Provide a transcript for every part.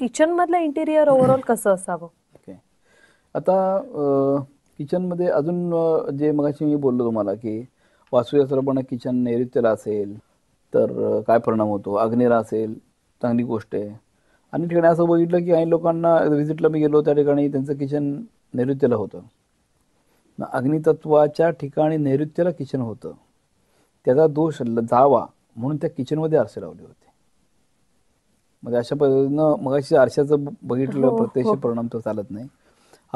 Kitchen मधलं interior overall कसं असावं ओके आता किचन मध्ये अजून जे मगाशी मी बोललो तुम्हाला की वास्तुशास्त्रपणे किचन नैऋत्यला असेल तर काय परिणाम होतो अग्निरा असेल चांगली गोष्ट आहे आणि ठिकाणी असं बघितलं की काही लोकांना व्हिजिटला मी गेलो त्या ठिकाणी त्यांचं किचन नैऋत्यला होतं अग्नितत्वाच्या ठिकाणी नैऋत्यला किचन होतं त्याचा दोष जावा म्हणून त्या किचनमध्ये आरसे लावले होते म्हणजे अशा पद्धतीनं मग आरशाचं बघितलं हो, हो. प्रत्यक्ष परिणाम तो चालत नाही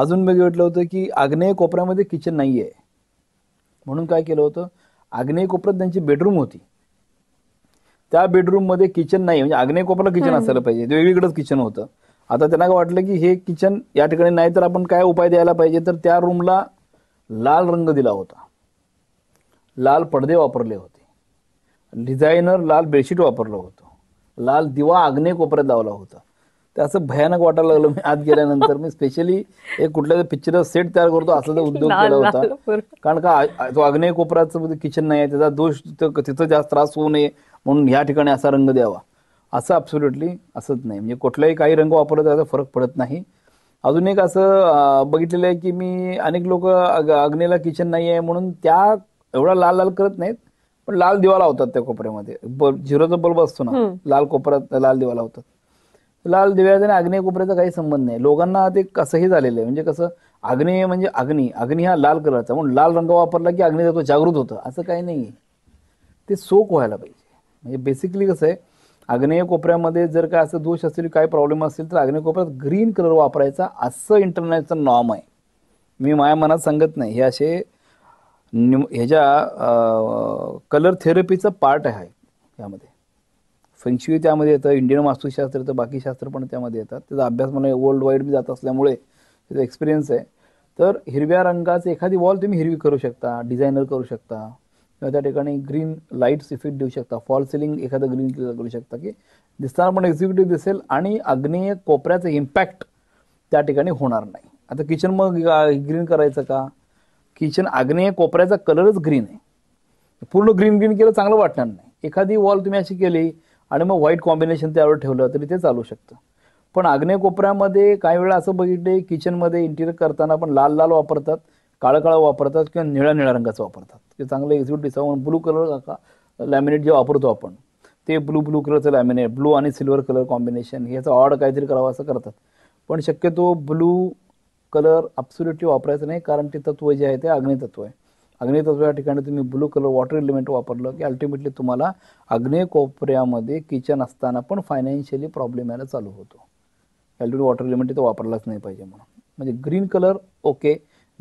अजून बघितलं होतं की आग्नेय कोपऱ्यामध्ये किचन नाही आहे म्हणून काय केलं होतं आग्नेय कोपऱ्यात त्यांची बेडरूम होती त्या बेडरूम मध्ये किचन नाही म्हणजे आग्नेय कोपऱ्याला किचन असायला पाहिजे वेगळीकडेच किचन होतं आता त्यांना काय वाटलं की हे किचन या ठिकाणी नाही तर आपण काय उपाय द्यायला पाहिजे तर त्या रूमला लाल रंग दिला होता लाल पडदे वापरले होते डिझायनर लाल बेडशीट वापरलं होतं लाल दिवा कोपऱ्यात लावला होता ते असं भयानक वाटायला लागलं मी आत गेल्यानंतर मी स्पेशली एक कुठल्या पिक्चर सेट तयार करतो असा उद्योग केला होता कारण का तो अग्नेय कोपराचं किचन नाही आहे त्याचा दोष तिथं जास्त त्रास होऊ नये म्हणून ह्या ठिकाणी असा रंग द्यावा असं अब्सोल्युटली असंच नाही म्हणजे कुठलाही काही रंग वापरत त्याचा फरक पडत नाही अजून एक असं बघितलेलं आहे की मी अनेक लोक अग्नेला किचन नाही आहे म्हणून त्या एवढा लाल लाल करत नाहीत पण लाल दिवाला होतात त्या कोपऱ्यामध्ये झिरोचा बल्ब असतो ना लाल कोपऱ्यात लाल दिवाला होतात लाल दिव्याचा आणि आग्नेय कोपऱ्याचा काही संबंध नाही लोकांना ते कसंही झालेलं आहे म्हणजे कसं अग्नेय म्हणजे अग्नी अग्नी हा लाल कलरचा म्हणून लाल रंग वापरला की अग्नी तो जागृत होतं असं काही नाही ते सोक व्हायला पाहिजे म्हणजे बेसिकली कसं आहे अग्नेय कोपऱ्यामध्ये जर काय असं दोष असेल काय प्रॉब्लेम असेल तर अग्नेय कोपऱ्यात ग्रीन कलर वापरायचा असं इंटरनॅशनल नॉर्म आहे मी माझ्या मनात सांगत नाही हे असे निम ह्याच्या कलर थेरपीचं पार्ट आहे यामध्ये फंक्शुई त्यामध्ये येतं इंडियन वास्तुशास्त्र तर बाकी शास्त्र पण त्यामध्ये येतात त्याचा अभ्यास मला वर्ल्ड वाईड मी जात असल्यामुळे त्याचा एक्सपिरियन्स आहे तर हिरव्या रंगाचं एखादी वॉल तुम्ही हिरवी करू शकता डिझायनर करू शकता किंवा त्या ठिकाणी ग्रीन लाईट्स इफेक्ट देऊ शकता फॉल सिलिंग एखादं ग्रीन करू शकता की दिसताना पण एक्झिक्युटिव्ह दिसेल आणि अग्नेय कोपऱ्याचं इम्पॅक्ट त्या ठिकाणी होणार नाही आता किचन मग ग्रीन करायचं का किचन आग्नेय कोपऱ्याचा कलरच ग्रीन आहे पूर्ण ग्रीन ग्रीन केलं चांगलं वाटणार नाही एखादी वॉल तुम्ही अशी केली आणि मग व्हाईट कॉम्बिनेशन त्यावर ठेवलं तरी ते चालू शकतं पण आग्नेय कोपऱ्यामध्ये काही वेळा असं बघितले किचनमध्ये इंटिरियर करताना पण लाल लाल वापरतात काळं काळं वापरतात किंवा निळ्या निळ्या रंगाचं वापरतात ते चांगलं एक्झिक्यूट दिसावं ब्लू कलर लॅमिनेट जे वापरतो आपण ते ब्लू ब्लू कलरचं लॅमिनेट ब्लू आणि सिल्वर कलर कॉम्बिनेशन ह्याचं ऑड काहीतरी करावं असं करतात पण शक्यतो ब्लू कलर अब्सुल्युटली वापरायचं नाही कारण ते तत्व जे आहे ते अग्नितत्व आहे अग्नितत्व या ठिकाणी तुम्ही ब्लू कलर वॉटर एलिमेंट वापरलं की अल्टिमेटली तुम्हाला आग्नेय कोपऱ्यामध्ये किचन असताना पण फायनान्शियली प्रॉब्लेम यायला चालू होतो अल्टिमेट वॉटर एलिमेंट तो वापरलाच नाही पाहिजे म्हणून म्हणजे green colour okay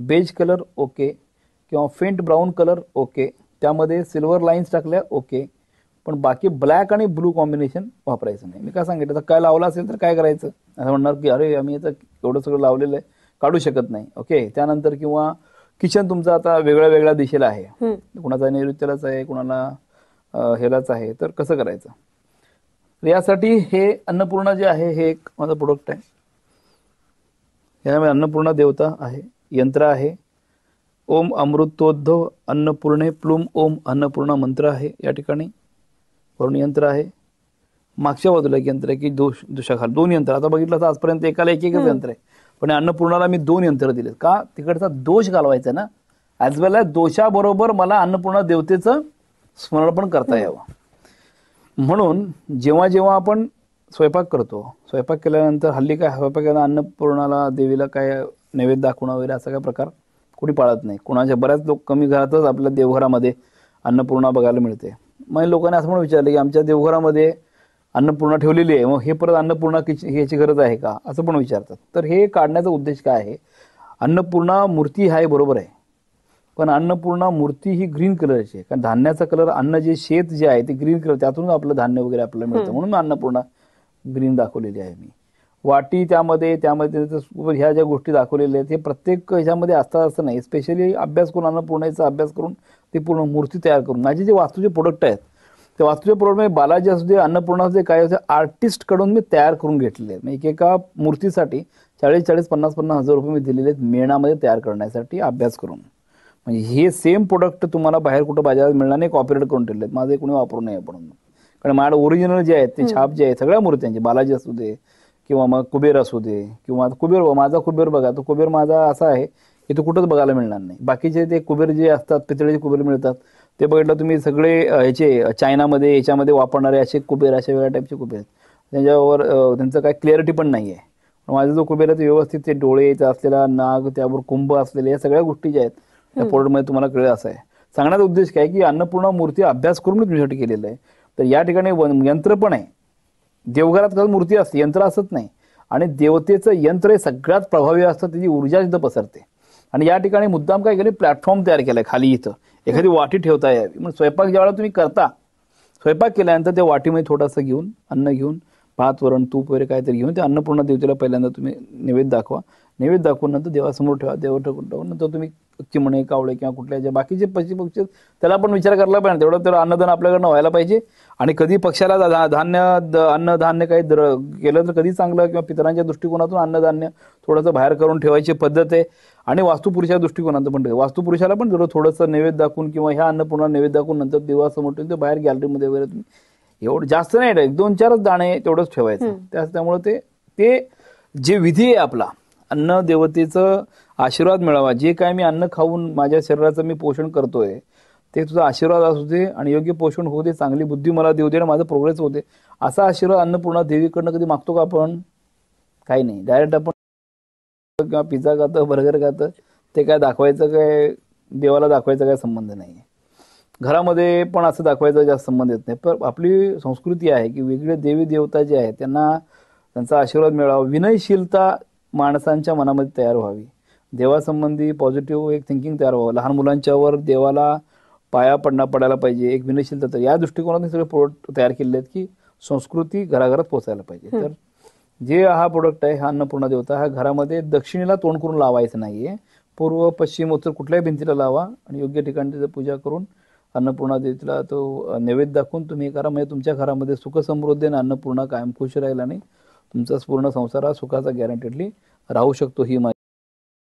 beige colour okay किंवा फेंट ब्राऊन कलर ओके त्यामध्ये सिल्वर लाईन्स टाकल्या ओके पण बाकी ब्लॅक आणि ब्लू कॉम्बिनेशन वापरायचं नाही मी काय सांगितलं तर काय लावलं असेल तर काय करायचं असं म्हणणार की अरे आम्ही याचं एवढं सगळं लावलेलं आहे काढू शकत नाही ओके त्यानंतर किंवा किचन तुमचं आता वेगळ्या वेगळ्या दिशेला आहे कुणाचा नैऋत्यलाच आहे कुणाला ह्यालाच आहे तर कसं करायचं यासाठी हे अन्नपूर्णा जे आहे हे एक माझा प्रोडक्ट आहे यामध्ये अन्नपूर्णा देवता आहे यंत्र आहे ओम अमृतोद्धव अन्नपूर्णे प्लुम ओम अन्नपूर्णा मंत्र आहे या ठिकाणी वरुण यंत्र आहे मागच्या बाजूला एक यंत्र आहे की दोष दुशाखाल दोन यंत्र आता बघितलं तर आजपर्यंत एकाला एक एकच यंत्र आहे पण अन्नपूर्णाला मी दोन यंत्र दिले का तिकडचा दोष घालवायचा ना ॲज वेल ॲज दोषाबरोबर मला अन्नपूर्णा देवतेचं स्मरण पण करता यावं म्हणून जेव्हा जेव्हा आपण स्वयंपाक करतो स्वयंपाक केल्यानंतर हल्ली काय स्वयंपाक केला अन्नपूर्णाला देवीला काय नैवेद्य दाखवणं वगैरे असा काय प्रकार कुठे पाळत नाही कुणाच्या बऱ्याच लोक कमी घरातच आपल्या देवघरामध्ये अन्नपूर्णा बघायला मिळते मग लोकांनी असं म्हणून विचारलं की आमच्या देवघरामध्ये अन्नपूर्णा ठेवलेली आहे मग हे परत अन्नपूर्णा याची गरज आहे का असं पण विचारतात तर हे काढण्याचा उद्देश काय आहे अन्नपूर्णा मूर्ती आहे बरोबर आहे पण अन्नपूर्णा मूर्ती ही ग्रीन कलरची आहे कारण धान्याचा कलर अन्न जे शेत जे आहे ते ग्रीन कलर त्यातून आपलं धान्य वगैरे आपल्याला मिळतं म्हणून अन्नपूर्णा ग्रीन दाखवलेली आहे मी वाटी त्यामध्ये त्यामध्ये ह्या ज्या गोष्टी दाखवलेल्या आहेत हे प्रत्येक ह्याच्यामध्ये असतात असं नाही स्पेशली अभ्यास करून अन्नपूर्णाचा अभ्यास करून ती पूर्ण मूर्ती तयार करून माझे जे वास्तूचे प्रोडक्ट आहेत ते वास्तुच्या प्रौढ म्हणजे बालाजी असू दे अन्नपूर्णा असू दे काय आर्टिस्ट कडून मी तयार करून घेतले एक एकेका मूर्तीसाठी चाळीस चाळीस पन्नास पन्नास हजार रुपये मी दिलेले आहेत मेणामध्ये तयार करण्यासाठी अभ्यास करून म्हणजे हे सेम प्रोडक्ट तुम्हाला बाहेर कुठं बाजारात मिळणार नाही कॉपरेट करून ठेवले आहेत माझे कोणी वापरू नये म्हणून कारण माझ्या ओरिजिनल जे आहेत ते छाप जे आहे सगळ्या मूर्त्यांचे बालाजी असू दे किंवा मग कुबेर असू दे किंवा कुबेर माझा कुबेर बघा तो कुबेर माझा असा आहे की तो कुठंच बघायला मिळणार नाही बाकीचे ते कुबेर जे असतात पितळेचे कुबेर मिळतात ते बघितलं तुम्ही सगळे ह्याचे चायनामध्ये याच्यामध्ये वापरणारे असे कुबेर अशा वेगळ्या टाईपचे कुबेर आहेत त्यांच्यावर त्यांचं काय क्लिअरिटी पण नाही आहे माझा जो कुबेर आहे ते व्यवस्थित ते डोळे असलेला नाग त्यावर कुंभ असलेले या सगळ्या गोष्टी ज्या आहेत त्या पोर्टमध्ये तुम्हाला कळलं असं आहे सांगण्याचा उद्देश काय की अन्नपूर्णा मूर्ती अभ्यास करून तुमच्यासाठी केलेलं आहे तर या ठिकाणी यंत्र पण आहे देवघरात काल मूर्ती असते यंत्र असत नाही आणि देवतेचं यंत्र हे सगळ्यात प्रभावी असतं त्याची ऊर्जा तिथं पसरते आणि या ठिकाणी मुद्दाम काय केले प्लॅटफॉर्म तयार केलाय खाली इथं एखादी वाटी ठेवता यावी म्हणून स्वयंपाक ज्यावेळेला तुम्ही करता स्वयंपाक केल्यानंतर त्या वाटीमध्ये थोडंसं घेऊन अन्न घेऊन भात वरण तूप वगैरे काहीतरी घेऊन ते अन्नपूर्णा देवतेला पहिल्यांदा तुम्ही नैवेद्य दाखवा नैवेद्य दाखवून नंतर देवासमोर ठेवा देव ठेवून ठेवून नंतर तुम्ही चिमणे कावळे किंवा कुठल्या ज्या बाकीचे पक्षी पक्षी त्याला पण विचार करायला पाहिजे तेवढं तेवढं अन्नदान आपल्याकडनं व्हायला पाहिजे आणि कधी पक्षाला धान्य अन्न धान्य काही केलं तर कधी चांगलं किंवा पितरांच्या दृष्टिकोनातून अन्नधान्य थोडंसं बाहेर करून ठेवायची पद्धत आहे आणि वास्तुपुरुषा दृष्टिकोनात पण वास्तुपुरुषाला पण जर थोडंसं नैवेद्य दाखवून किंवा ह्या अन्नपूर्णा नैवेद्य दाखवून नंतर देवासमोर ठेवून ते बाहेर गॅलरीमध्ये वगैरे एवढं जास्त नाही एक दोन चारच दाणे तेवढंच ठेवायचं त्यामुळे ते ते जे विधी आहे आपला अन्न देवतेचं आशीर्वाद मिळावा जे काय मी अन्न खाऊन माझ्या शरीराचं मी पोषण करतोय ते तुझा आशीर्वाद असू दे आणि योग्य पोषण होऊ दे चांगली बुद्धी मला देऊ दे आणि माझा प्रोग्रेस होते असा आशीर्वाद अन्नपूर्णा देवीकडनं कधी मागतो का आपण काही नाही डायरेक्ट आपण किंवा पिझ्झा खातं बर्गर खातं ते काय दाखवायचं काय देवाला दाखवायचा काय संबंध नाही घरामध्ये पण असं दाखवायचा जास्त संबंध येत नाही पण आपली संस्कृती आहे की वेगळे देवी देवता जे आहेत त्यांना त्यांचा आशीर्वाद मिळावा विनयशीलता माणसांच्या मनामध्ये तयार व्हावी देवासंबंधी पॉझिटिव्ह एक थिंकिंग तयार व्हावं लहान मुलांच्यावर देवाला पाया पडना पडायला पाहिजे एक विनयशीलता तर या दृष्टिकोनातून सगळे प्रोडक्ट तयार केले आहेत की संस्कृती घराघरात पोचायला पाहिजे तर जे हा प्रोडक्ट आहे हा अन्नपूर्णा देवता हा घरामध्ये दक्षिणेला तोंड करून लावायचं नाहीये पूर्व पश्चिम उत्तर कुठल्याही भिंतीला लावा आणि योग्य ठिकाणी त्याचं पूजा करून अन्नपूर्णा देवीला तो नैवेद्य दाखवून तुम्ही करा म्हणजे तुमच्या घरामध्ये सुखसमृद्धी आणि अन्नपूर्णा कायम खुश राहील आणि तुमचा पूर्ण संसार हा सुखाचा गॅरंटेडली राहू शकतो ही